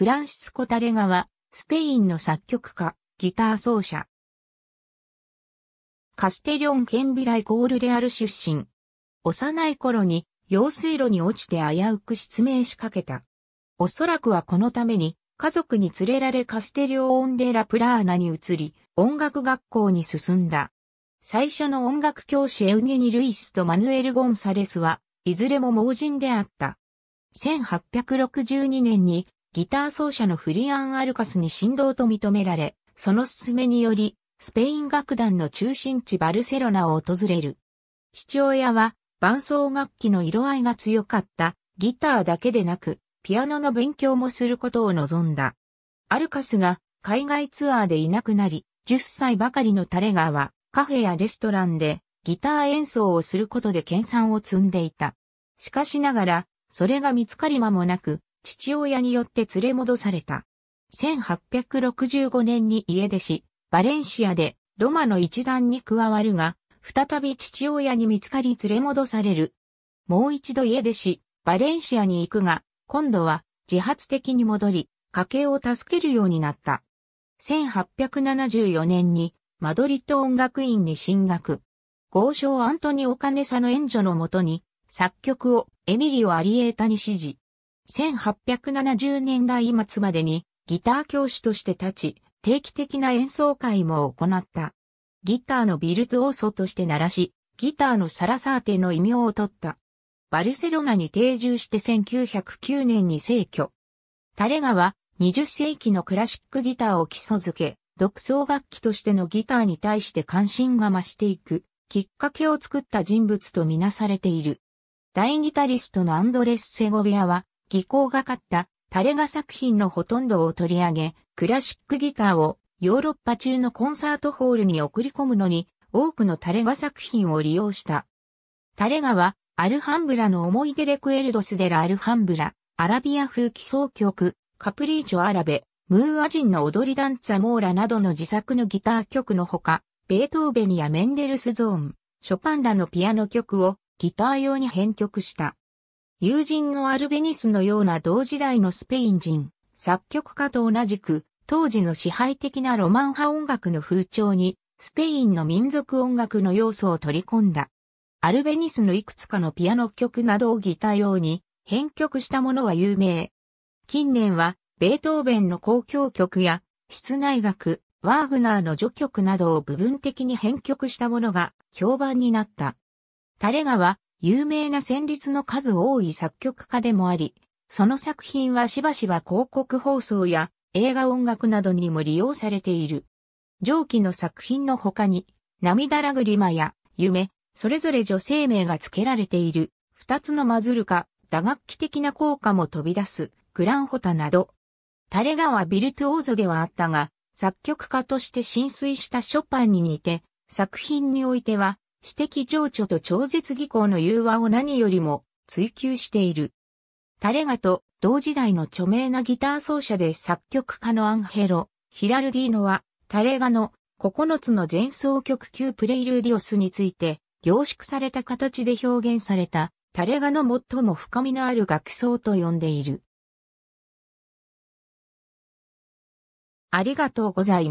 フランシスコ・タレガは、スペインの作曲家、ギター奏者。カステリョン・ケンビライ・コール・レアル出身。幼い頃に、用水路に落ちて危うく失明しかけた。おそらくはこのために、家族に連れられカステリオ・オンデラ・プラーナに移り、音楽学校に進んだ。最初の音楽教師エウゲニ・ルイスとマヌエル・ゴンサレスは、いずれも盲人であった。1862年にギター奏者のフリアン・アルカスに振動と認められ、その勧めにより、スペイン楽団の中心地バルセロナを訪れる。父親は伴奏楽器の色合いが強かったギターだけでなく、ピアノの勉強もすることを望んだ。アルカスが海外ツアーでいなくなり、10歳ばかりのタレガーはカフェやレストランでギター演奏をすることで研鑽を積んでいた。しかしながら、それが見つかり間もなく、父親によって連れ戻された。1865年に家出し、バレンシアでロマの一団に加わるが、再び父親に見つかり連れ戻される。もう一度家出し、バレンシアに行くが、今度は自発的に戻り、家計を助けるようになった。1874年にマドリッド音楽院に進学。豪商アントニオカネサの援助のもとに、作曲をエミリオ・アリエータに指示。1870年代末までにギター教師として立ち、定期的な演奏会も行った。ギターのビルズオーソとして鳴らし、ギターのサラサーテの異名を取った。バルセロナに定住して1909年に逝去。タレガは20世紀のクラシックギターを基礎づけ、独創楽器としてのギターに対して関心が増していく、きっかけを作った人物とみなされている。大ギタリストのアンドレス・セゴビアは、技巧がかったタレガ作品のほとんどを取り上げ、クラシックギターをヨーロッパ中のコンサートホールに送り込むのに多くのタレガ作品を利用した。タレガはアルハンブラの思い出レクエルドスデラアルハンブラ、アラビア風奇想曲、カプリーチョアラベ、ムーア人の踊りダンツァモーラなどの自作のギター曲のほか、ベートーベニやメンデルスゾーン、ショパンらのピアノ曲をギター用に編曲した。友人のアルベニスのような同時代のスペイン人、作曲家と同じく、当時の支配的なロマン派音楽の風潮に、スペインの民族音楽の要素を取り込んだ。アルベニスのいくつかのピアノ曲などをギター用に編曲したものは有名。近年は、ベートーベンの交響曲や、室内楽、ワーグナーの序曲などを部分的に編曲したものが評判になった。タレガは、有名な旋律の数多い作曲家でもあり、その作品はしばしば広告放送や映画音楽などにも利用されている。上記の作品の他に、涙ラグリマや夢、それぞれ女性名が付けられている、二つのマズルカ、打楽器的な効果も飛び出す、グランホタなど。タレガはビルトオーゾではあったが、作曲家として浸水したショパンに似て、作品においては私的情緒と超絶技巧の融和を何よりも追求している。タレガと同時代の著名なギター奏者で作曲家のアンヘロ、ヒラルディーノはタレガの9つの前奏曲級プレイルディオスについて凝縮された形で表現されたタレガの最も深みのある楽奏と呼んでいる。ありがとうございます。